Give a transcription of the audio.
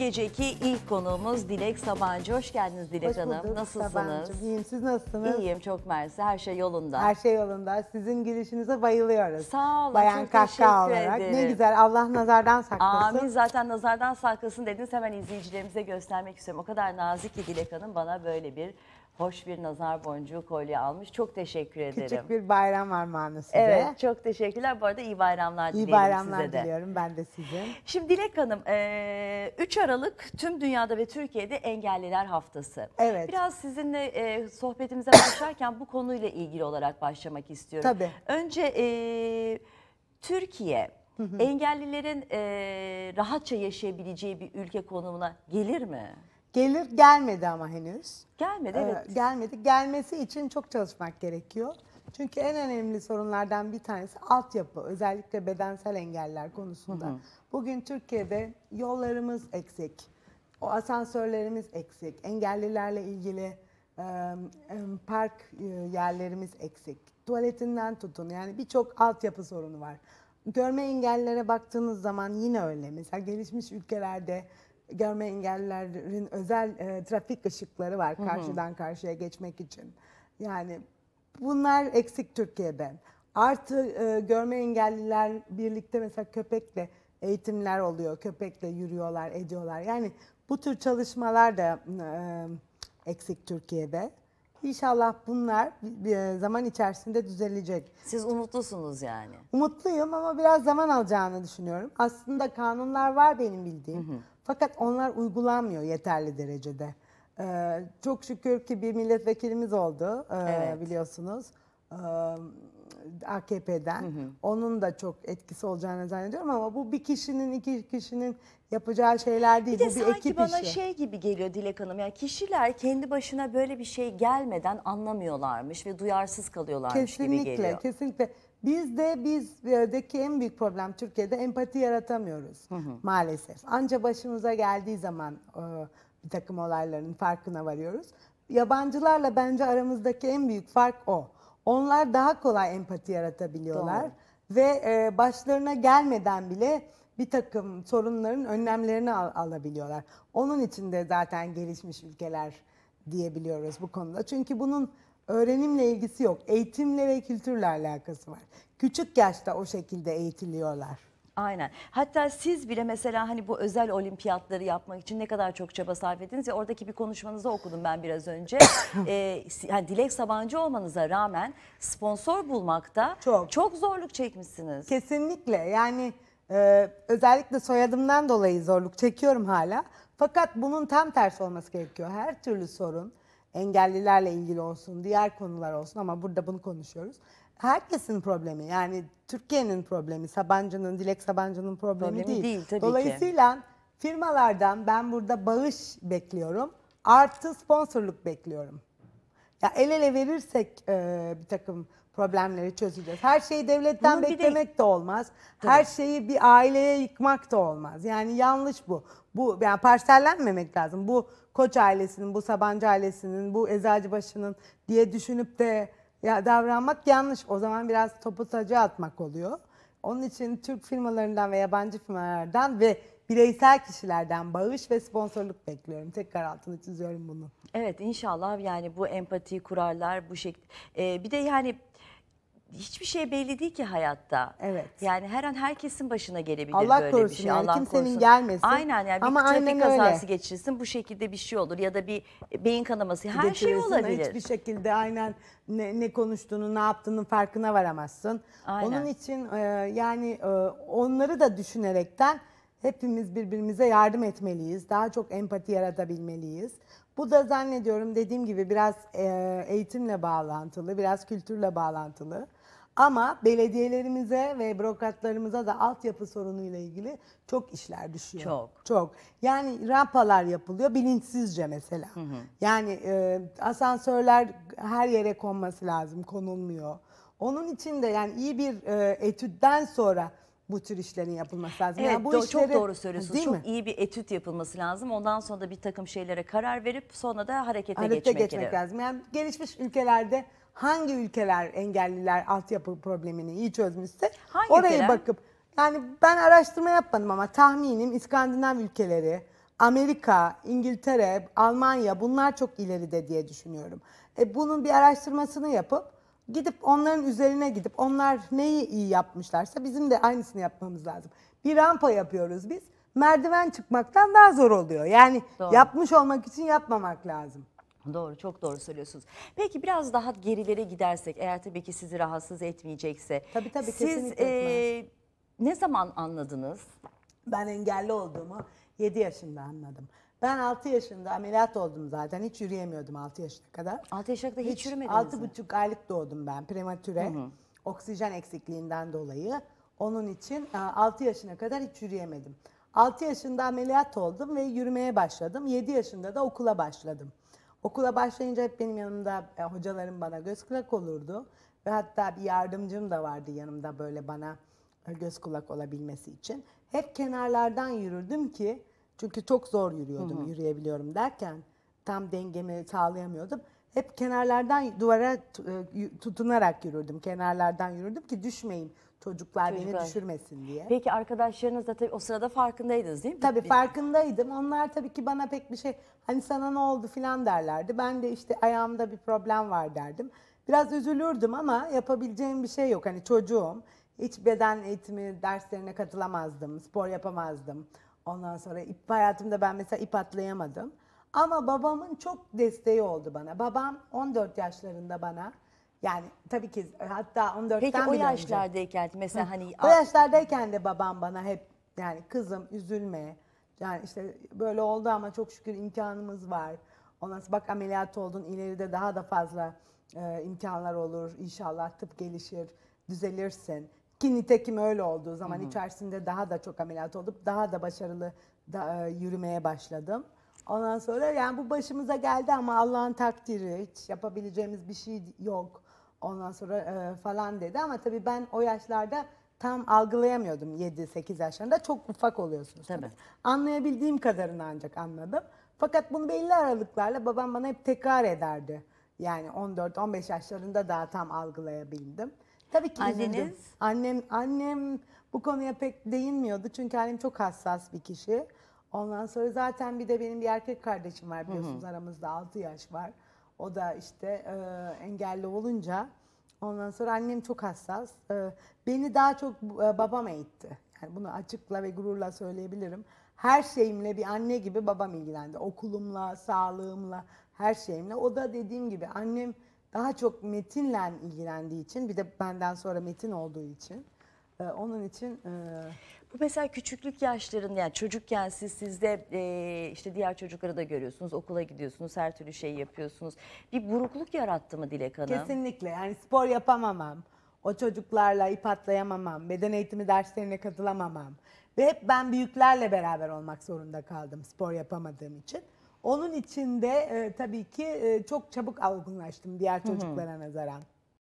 Geceki ilk konuğumuz Dilek Sabancı. Hoş geldiniz Dilek Hoş Hanım. Bulduk, Nasılsınız? Sabancı. İyiyim. Siz nasılsınız? İyiyim. Çok mersi. Her şey yolunda. Her şey yolunda. Sizin gülüşünüze bayılıyoruz. Sağ olun. Bayan çok olarak. Ederim. Ne güzel. Allah nazardan saklasın. Amin. Zaten nazardan saklasın dediniz. Hemen izleyicilerimize göstermek istiyorum. O kadar nazik ki Dilek Hanım bana böyle bir hoş bir nazar boncuğu kolye almış. Çok teşekkür ederim. Küçük bir bayram armağanı size. Evet çok teşekkürler. Bu arada iyi bayramlar dilerim size de. İyi bayramlar diliyorum ben de sizin. Şimdi Dilek Hanım 3 Aralık tüm dünyada ve Türkiye'de Engelliler Haftası. Evet. Biraz sizinle sohbetimize başlarken bu konuyla ilgili olarak başlamak istiyorum. Tabii. Önce Türkiye engellilerin rahatça yaşayabileceği bir ülke konumuna gelir mi? Gelir gelmedi ama henüz. Gelmedi ee, evet. Ee, gelmedi. Gelmesi için çok çalışmak gerekiyor. Çünkü en önemli sorunlardan bir tanesi altyapı. Özellikle bedensel engeller konusunda. Hı hı. Bugün Türkiye'de yollarımız eksik. O asansörlerimiz eksik. Engellilerle ilgili e, park yerlerimiz eksik. Tuvaletinden tutun. Yani birçok altyapı sorunu var. Görme engellere baktığınız zaman yine öyle. Mesela gelişmiş ülkelerde görme engellilerin özel e, trafik ışıkları var karşıdan karşıya geçmek için. Yani bunlar eksik Türkiye'de. Artı e, görme engelliler birlikte mesela köpekle eğitimler oluyor. Köpekle yürüyorlar, ediyorlar. Yani bu tür çalışmalar da e, eksik Türkiye'de. İnşallah bunlar bir zaman içerisinde düzelecek. Siz umutlusunuz yani. Umutluyum ama biraz zaman alacağını düşünüyorum. Aslında kanunlar var benim bildiğim. Hı hı. Fakat onlar uygulanmıyor yeterli derecede. Ee, çok şükür ki bir milletvekilimiz oldu ee, evet. biliyorsunuz. Evet AKP'den. Hı hı. Onun da çok etkisi olacağını zannediyorum ama bu bir kişinin iki kişinin yapacağı şeyler değil. Bir de bu sanki ekip bana işi. şey gibi geliyor Dilek Hanım. Yani kişiler kendi başına böyle bir şey gelmeden anlamıyorlarmış ve duyarsız kalıyorlarmış kesinlikle, gibi geliyor. Kesinlikle, kesinlikle. Biz de bizdeki en büyük problem Türkiye'de empati yaratamıyoruz hı hı. maalesef. Anca başımıza geldiği zaman e, bir takım olayların farkına varıyoruz. Yabancılarla bence aramızdaki en büyük fark o. Onlar daha kolay empati yaratabiliyorlar. Doğru. Ve e, başlarına gelmeden bile bir takım sorunların önlemlerini al alabiliyorlar. Onun için de zaten gelişmiş ülkeler diyebiliyoruz bu konuda. Çünkü bunun öğrenimle ilgisi yok. Eğitimle ve kültürle alakası var. Küçük yaşta o şekilde eğitiliyorlar. Aynen. Hatta siz bile mesela hani bu özel olimpiyatları yapmak için ne kadar çok çaba sarf ettiniz ve oradaki bir konuşmanızı okudum ben biraz önce. ee, yani Dilek Sabancı olmanıza rağmen sponsor bulmakta çok, çok zorluk çekmişsiniz. Kesinlikle yani e, özellikle soyadımdan dolayı zorluk çekiyorum hala. Fakat bunun tam tersi olması gerekiyor. Her türlü sorun engellilerle ilgili olsun, diğer konular olsun ama burada bunu konuşuyoruz herkesin problemi. Yani Türkiye'nin problemi, Sabancı'nın, Dilek Sabancı'nın problemi, problemi değil. değil Dolayısıyla ki. firmalardan ben burada bağış bekliyorum. Artı sponsorluk bekliyorum. Ya el ele verirsek e, bir takım problemleri çözeceğiz. Her şeyi devletten Bunu beklemek de... de olmaz. Tabii. Her şeyi bir aileye yıkmak da olmaz. Yani yanlış bu. Bu yani parsellenmemek lazım. Bu Koç ailesinin, bu Sabancı ailesinin, bu Eczacıbaşı'nın diye düşünüp de ya davranmak yanlış. O zaman biraz topu taca atmak oluyor. Onun için Türk firmalarından ve yabancı firmalardan ve bireysel kişilerden bağış ve sponsorluk bekliyorum. Tekrar altını çiziyorum bunu. Evet inşallah yani bu empatiyi kurarlar bu şekilde. Ee, bir de yani hiçbir şey belli değil ki hayatta. Evet. Yani her an herkesin başına gelebilir Allah böyle korusun bir şey. Yani, Allah kimsenin korusun. gelmesin. Aynen yani Ama bir trafik kazası öyle. geçirsin bu şekilde bir şey olur ya da bir beyin kanaması her şey olabilir. Hiçbir şekilde aynen ne, ne konuştuğunu ne yaptığının farkına varamazsın. Aynen. Onun için e, yani e, onları da düşünerekten hepimiz birbirimize yardım etmeliyiz. Daha çok empati yaratabilmeliyiz. Bu da zannediyorum dediğim gibi biraz e, eğitimle bağlantılı, biraz kültürle bağlantılı. Ama belediyelerimize ve bürokratlarımıza da altyapı sorunuyla ilgili çok işler düşüyor. Çok. Çok. Yani rampalar yapılıyor bilinçsizce mesela. Hı hı. Yani e, asansörler her yere konması lazım, konulmuyor. Onun için de yani iyi bir e, etütten sonra bu tür işlerin yapılması lazım. Evet yani bu do işleri, çok doğru söylüyorsunuz. Değil çok mi? iyi bir etüt yapılması lazım. Ondan sonra da bir takım şeylere karar verip sonra da harekete, harekete geçmek, geçmek lazım. Yani gelişmiş ülkelerde hangi ülkeler engelliler altyapı problemini iyi çözmüşse hangi oraya ülkeler? bakıp yani ben araştırma yapmadım ama tahminim İskandinav ülkeleri, Amerika, İngiltere, Almanya bunlar çok ileride diye düşünüyorum. E, bunun bir araştırmasını yapıp gidip onların üzerine gidip onlar neyi iyi yapmışlarsa bizim de aynısını yapmamız lazım. Bir rampa yapıyoruz biz. Merdiven çıkmaktan daha zor oluyor. Yani Doğru. yapmış olmak için yapmamak lazım. Doğru, çok doğru söylüyorsunuz. Peki biraz daha gerilere gidersek, eğer tabii ki sizi rahatsız etmeyecekse. Tabii tabii, siz, e, etmez. ne zaman anladınız? Ben engelli olduğumu 7 yaşında anladım. Ben 6 yaşında ameliyat oldum zaten. Hiç yürüyemiyordum 6 yaşına kadar. 6 yaşına kadar hiç, hiç yürümediniz 6 6,5 aylık doğdum ben prematüre. Hı hı. Oksijen eksikliğinden dolayı. Onun için 6 yaşına kadar hiç yürüyemedim. 6 yaşında ameliyat oldum ve yürümeye başladım. 7 yaşında da okula başladım. Okula başlayınca hep benim yanımda e, hocalarım bana göz kulak olurdu. Ve hatta bir yardımcım da vardı yanımda böyle bana e, göz kulak olabilmesi için. Hep kenarlardan yürürdüm ki çünkü çok zor yürüyordum, Hı -hı. yürüyebiliyorum derken tam dengemi sağlayamıyordum. Hep kenarlardan duvara e, tutunarak yürürdüm, kenarlardan yürürdüm ki düşmeyeyim. Çocuklar, Çocuklar beni düşürmesin diye. Peki arkadaşlarınız da tabii o sırada farkındaydınız değil mi? Tabii farkındaydım. Onlar tabii ki bana pek bir şey hani sana ne oldu filan derlerdi. Ben de işte ayağımda bir problem var derdim. Biraz üzülürdüm ama yapabileceğim bir şey yok. Hani çocuğum hiç beden eğitimi derslerine katılamazdım, spor yapamazdım. Ondan sonra ip hayatımda ben mesela ip atlayamadım. Ama babamın çok desteği oldu bana. Babam 14 yaşlarında bana yani tabii ki hatta 14'ten Peki o yaşlardayken önce. mesela hani... O yaşlardayken de babam bana hep yani kızım üzülme. Yani işte böyle oldu ama çok şükür imkanımız var. Ondan sonra bak ameliyat oldun ileride daha da fazla e, imkanlar olur. İnşallah tıp gelişir, düzelirsin. Ki nitekim öyle olduğu zaman Hı-hı. içerisinde daha da çok ameliyat olup daha da başarılı da, e, yürümeye başladım. Ondan sonra yani bu başımıza geldi ama Allah'ın takdiri hiç yapabileceğimiz bir şey yok. Ondan sonra e, falan dedi ama tabii ben o yaşlarda tam algılayamıyordum 7-8 yaşlarında. Çok ufak oluyorsunuz tabii. Anlayabildiğim kadarını ancak anladım. Fakat bunu belli aralıklarla babam bana hep tekrar ederdi. Yani 14-15 yaşlarında daha tam algılayabildim. Tabii ki Anneniz? Üzüldüm. Annem, annem bu konuya pek değinmiyordu. Çünkü annem çok hassas bir kişi. Ondan sonra zaten bir de benim bir erkek kardeşim var biliyorsunuz hı hı. aramızda 6 yaş var. O da işte e, engelli olunca ondan sonra annem çok hassas. E, beni daha çok e, babam eğitti. Yani bunu açıkla ve gururla söyleyebilirim. Her şeyimle bir anne gibi babam ilgilendi. Okulumla, sağlığımla, her şeyimle. O da dediğim gibi annem daha çok metinle ilgilendiği için bir de benden sonra metin olduğu için. Ee, onun için... E... Bu mesela küçüklük yaşlarında yani çocukken siz sizde e, işte diğer çocukları da görüyorsunuz, okula gidiyorsunuz, her türlü şey yapıyorsunuz. Bir burukluk yarattı mı Dilek Hanım? Kesinlikle yani spor yapamamam, o çocuklarla ip atlayamamam, beden eğitimi derslerine katılamamam. Ve hep ben büyüklerle beraber olmak zorunda kaldım spor yapamadığım için. Onun içinde e, tabii ki e, çok çabuk algınlaştım diğer çocuklara Hı -hı.